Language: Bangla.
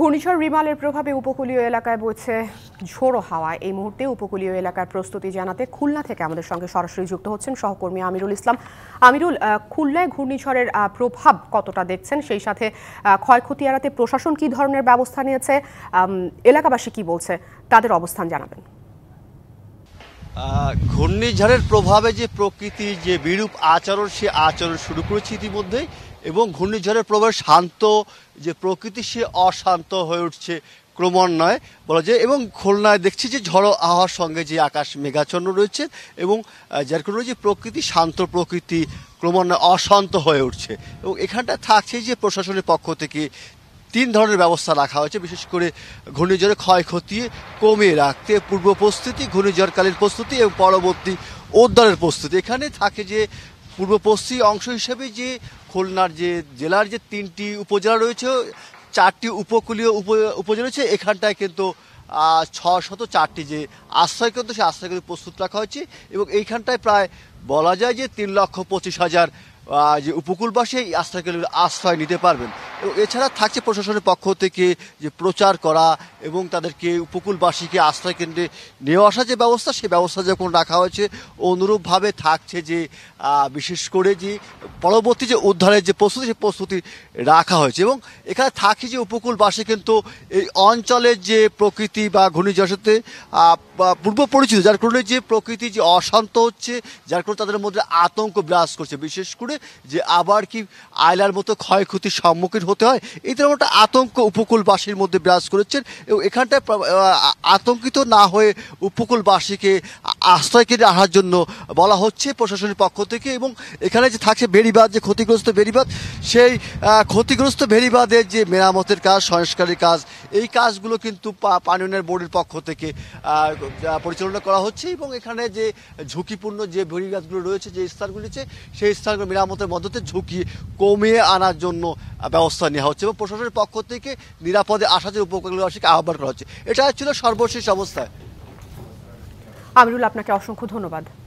ঘূর্ণিঝড় রিমালের প্রভাবে উপকূলীয় এলাকায় বইছে ঝোড়ো হাওয়া এই মুহূর্তে উপকূলীয় এলাকার প্রস্তুতি জানাতে খুলনা থেকে আমাদের সঙ্গে সরাসরি যুক্ত হচ্ছেন সহকর্মী আমিরুল ইসলাম আমিরুল খুলনায় ঘূর্ণিঝড়ের প্রভাব কতটা দেখছেন সেই সাথে ক্ষয়ক্ষতি এড়াতে প্রশাসন কী ধরনের ব্যবস্থা নিয়েছে এলাকাবাসী কি বলছে তাদের অবস্থান জানাবেন ঘূর্ণিঝড়ের প্রভাবে যে প্রকৃতির যে বিরূপ আচরণ সে আচরণ শুরু করেছে ইতিমধ্যেই এবং ঘূর্ণিঝড়ের প্রভাবে শান্ত যে প্রকৃতি সে অশান্ত হয়ে উঠছে ক্রমান্বয়ে বলা যায় এবং খুলনায় দেখছি যে ঝড়ো আহার সঙ্গে যে আকাশ মেঘাচ্ছন্ন রয়েছে এবং যার কোনো যে প্রকৃতি শান্ত প্রকৃতি ক্রমান্বয়ে অশান্ত হয়ে উঠছে এবং এখানটা থাকছে যে প্রশাসনের পক্ষ থেকে তিন ধরনের ব্যবস্থা রাখা হয়েছে বিশেষ করে ঘূর্ণিঝড়ে ক্ষয়ক্ষতি কমিয়ে রাখতে পূর্ব প্রস্তুতি ঘূর্ণিঝড়কালীন প্রস্তুতি এবং পরবর্তী উদ্ধারের প্রস্তুতি এখানে থাকে যে পূর্ব পশ্চিম অংশ হিসেবে যে খুলনার যে জেলার যে তিনটি উপজেলা রয়েছে চারটি উপকূলীয় উপজেলা রয়েছে এখানটায় কিন্তু ছশত চারটি যে আশ্রয় আশ্রয়কেন্দ্র সেই আশ্রয়কেন্দ্র প্রস্তুত রাখা হয়েছে এবং এইখানটায় প্রায় বলা যায় যে তিন লক্ষ পঁচিশ হাজার যে উপকূলবাসী এই আশ্রয়কেন্দ্রে আশ্রয় নিতে পারবেন এছাড়া থাকছে প্রশাসনের পক্ষ থেকে যে প্রচার করা এবং তাদেরকে উপকূলবাসীকে আশ্রয় কেন্দ্রে নিয়ে আসা যে ব্যবস্থা সে ব্যবস্থা যখন রাখা হয়েছে অনুরূপভাবে থাকছে যে বিশেষ করে যে পরবর্তী যে উদ্ধারের যে প্রস্তুতি সে প্রস্তুতি রাখা হয়েছে এবং এখানে থাকছে যে উপকূলবাসী কিন্তু এই অঞ্চলের যে প্রকৃতি বা ঘূর্ণিঝড়ের পূর্ব পরিচিত যার কারণে যে প্রকৃতি যে অশান্ত হচ্ছে যার কারণে তাদের মধ্যে আতঙ্ক বিরাজ করছে বিশেষ করে যে আবার কি আয়লার মতো ক্ষয়ক্ষতির সম্মুখীন হতে হয় এই ধরনের একটা আতঙ্ক উপকূলবাসীর মধ্যে বিরাজ করেছেন এবং এখানটায় আতঙ্কিত না হয়ে উপকূলবাসীকে আশ্রয় কেন্দ্রে আনার জন্য বলা হচ্ছে প্রশাসনের পক্ষ থেকে এবং এখানে যে থাকছে বেড়িবাদ যে ক্ষতিগ্রস্ত বেড়িবাদ সেই ক্ষতিগ্রস্ত বেড়িবাদের যে মেরামতের কাজ সংস্কারের কাজ এই কাজগুলো কিন্তু পানি উন্নয়ন বোর্ডের পক্ষ থেকে পরিচালনা করা হচ্ছে এবং এখানে যে ঝুঁকিপূর্ণ যে বেড়িবাদগুলো রয়েছে যে স্থানগুলি রয়েছে সেই স্থানগুলো মেরামতের মধ্যে ঝুঁকি কমিয়ে আনার জন্য ব্যবস্থা নেওয়া হচ্ছে এবং প্রশাসনের পক্ষ থেকে নিরাপদে আসা যে উপকূলবাসীকে আহ্বান করা হচ্ছে এটা ছিল সর্বশেষ অবস্থায় আমিরুল আপনাকে অসংখ্য ধন্যবাদ